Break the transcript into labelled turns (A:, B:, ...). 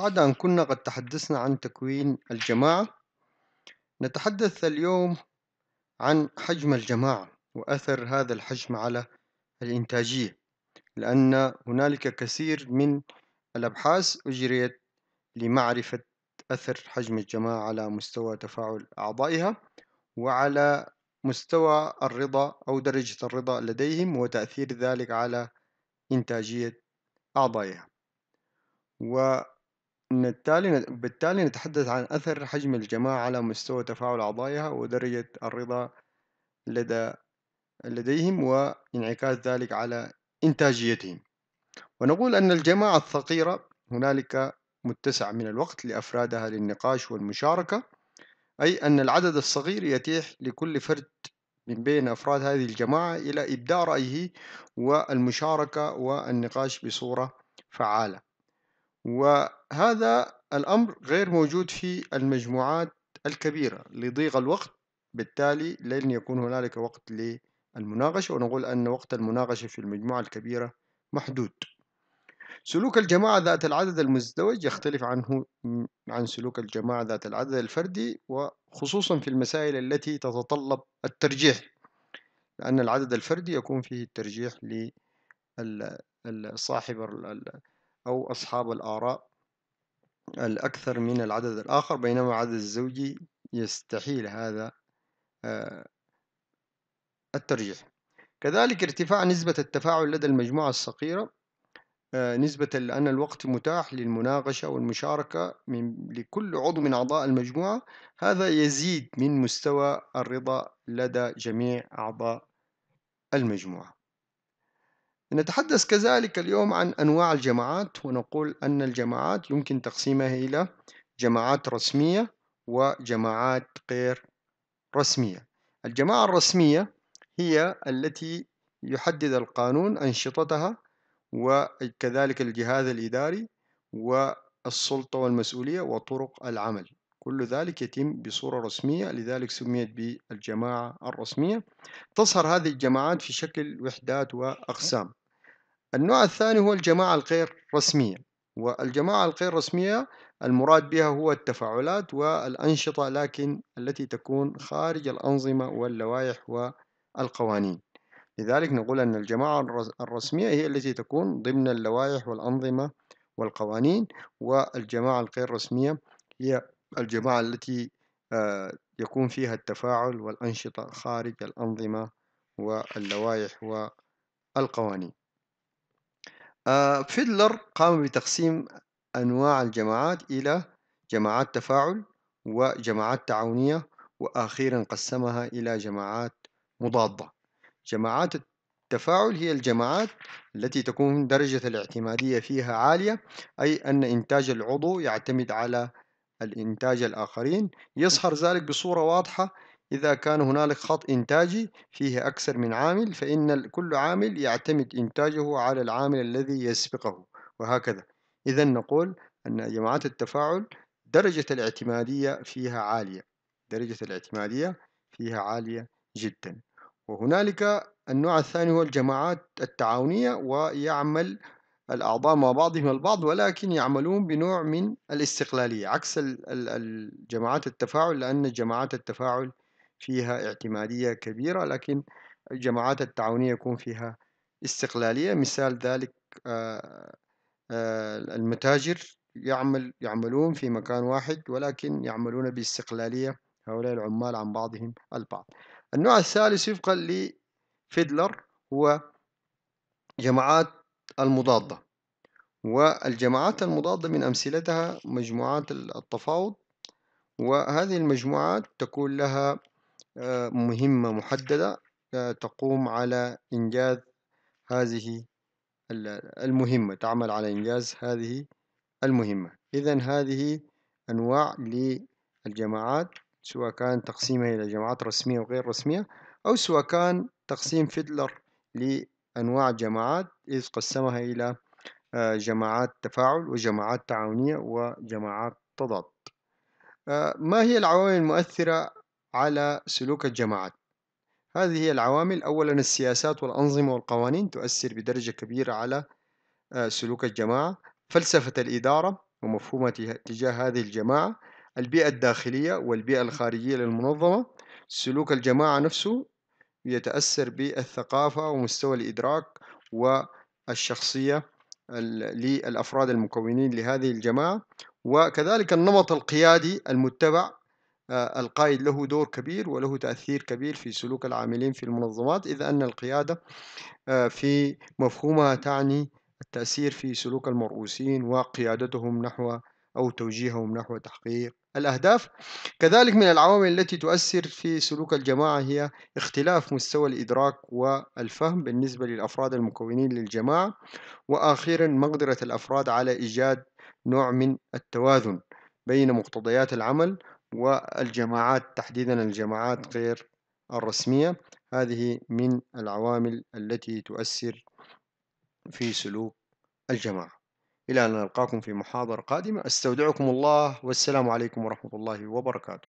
A: بعد أن كنا قد تحدثنا عن تكوين الجماعة نتحدث اليوم عن حجم الجماعة وأثر هذا الحجم على الإنتاجية لأن هنالك كثير من الأبحاث أجريت لمعرفة أثر حجم الجماعة على مستوى تفاعل أعضائها وعلى مستوى الرضا أو درجة الرضا لديهم وتأثير ذلك على إنتاجية أعضائها نتالي بالتالي نتحدث عن أثر حجم الجماعة على مستوى تفاعل أعضائها ودرجة الرضا لدى لديهم وانعكاس ذلك على إنتاجيتهم ونقول أن الجماعة الثقيرة هنالك متسع من الوقت لأفرادها للنقاش والمشاركة أي أن العدد الصغير يتيح لكل فرد من بين أفراد هذه الجماعة إلى إبداء رأيه والمشاركة والنقاش بصورة فعالة وهذا الأمر غير موجود في المجموعات الكبيرة لضيق الوقت بالتالي لن يكون هنالك وقت للمناقشة ونقول أن وقت المناقشة في المجموعة الكبيرة محدود سلوك الجماعة ذات العدد المزدوج يختلف عنه عن سلوك الجماعة ذات العدد الفردي وخصوصا في المسائل التي تتطلب الترجيح لأن العدد الفردي يكون فيه الترجيح لصاحب أو أصحاب الآراء الأكثر من العدد الآخر بينما العدد الزوجي يستحيل هذا آه، الترجيح كذلك ارتفاع نسبة التفاعل لدى المجموعة الصغيرة آه، نسبة لأن الوقت متاح للمناقشة والمشاركة من لكل عضو من أعضاء المجموعة هذا يزيد من مستوى الرضا لدى جميع أعضاء المجموعة نتحدث كذلك اليوم عن أنواع الجماعات ونقول أن الجماعات يمكن تقسيمها إلى جماعات رسمية وجماعات غير رسمية الجماعة الرسمية هي التي يحدد القانون أنشطتها وكذلك الجهاز الإداري والسلطة والمسؤولية وطرق العمل كل ذلك يتم بصورة رسمية لذلك سميت بالجماعة الرسمية تظهر هذه الجماعات في شكل وحدات وأقسام النوع الثاني هو الجماعة الغير رسمية والجماعة الغير رسمية المراد بها هو التفاعلات والأنشطة لكن التي تكون خارج الأنظمة واللوائح والقوانين لذلك نقول أن الجماعة الرسمية هي التي تكون ضمن اللوائح والأنظمة والقوانين والجماعة الغير رسمية هي الجماعة التي آه، يكون فيها التفاعل والأنشطة خارج الأنظمة واللوائح والقوانين آه، فيدلر قام بتقسيم أنواع الجماعات إلى جماعات تفاعل وجماعات تعاونية وأخيرا قسمها إلى جماعات مضادة جماعات التفاعل هي الجماعات التي تكون درجة الاعتمادية فيها عالية أي أن إنتاج العضو يعتمد على الإنتاج الآخرين يظهر ذلك بصورة واضحة إذا كان هنالك خط إنتاجي فيه أكثر من عامل فإن كل عامل يعتمد إنتاجه على العامل الذي يسبقه وهكذا إذا نقول أن جماعات التفاعل درجة الاعتمادية فيها عالية درجة الاعتمادية فيها عالية جدا وهنالك النوع الثاني هو الجماعات التعاونية ويعمل الأعضاء مع بعضهم البعض ولكن يعملون بنوع من الاستقلالية عكس الجماعات التفاعل لأن جماعات التفاعل فيها اعتمادية كبيرة لكن الجماعات التعاونية يكون فيها استقلالية مثال ذلك آه، آه، المتاجر يعمل يعملون في مكان واحد ولكن يعملون باستقلالية هؤلاء العمال عن بعضهم البعض النوع الثالث وفقا لفيدلر هو جماعات المضادة والجماعات المضادة من أمثلتها مجموعات التفاوض وهذه المجموعات تكون لها مهمة محددة آه، تقوم على إنجاز هذه المهمة تعمل على إنجاز هذه المهمة إذا هذه أنواع للجماعات سواء كان تقسيمها إلى جماعات رسمية وغير رسمية أو سواء كان تقسيم فيدلر لأنواع جماعات إذ قسمها إلى آه، جماعات تفاعل وجماعات تعاونية وجماعات تضاد آه، ما هي العوامل المؤثرة على سلوك الجماعات هذه هي العوامل أولا السياسات والأنظمة والقوانين تؤثر بدرجة كبيرة على آه، سلوك الجماعة فلسفة الإدارة ومفهومها تجاه هذه الجماعة البيئة الداخلية والبيئة الخارجية للمنظمة سلوك الجماعة نفسه يتأثر بالثقافة ومستوى الإدراك والشخصية للأفراد المكونين لهذه الجماعة وكذلك النمط القيادي المتبع آه، القائد له دور كبير وله تأثير كبير في سلوك العاملين في المنظمات إذ أن القيادة آه، في مفهومها تعني التأثير في سلوك المرؤوسين وقيادتهم نحو أو توجيههم نحو تحقيق الأهداف كذلك من العوامل التي تؤثر في سلوك الجماعة هي اختلاف مستوى الإدراك والفهم بالنسبة للأفراد المكونين للجماعة وأخيرا مقدرة الأفراد على إيجاد نوع من التوازن بين مقتضيات العمل والجماعات تحديدا الجماعات نعم. غير الرسمية هذه من العوامل التي تؤثر في سلوك الجماعة إلى أن نلقاكم في محاضرة قادمة أستودعكم الله والسلام عليكم ورحمة الله وبركاته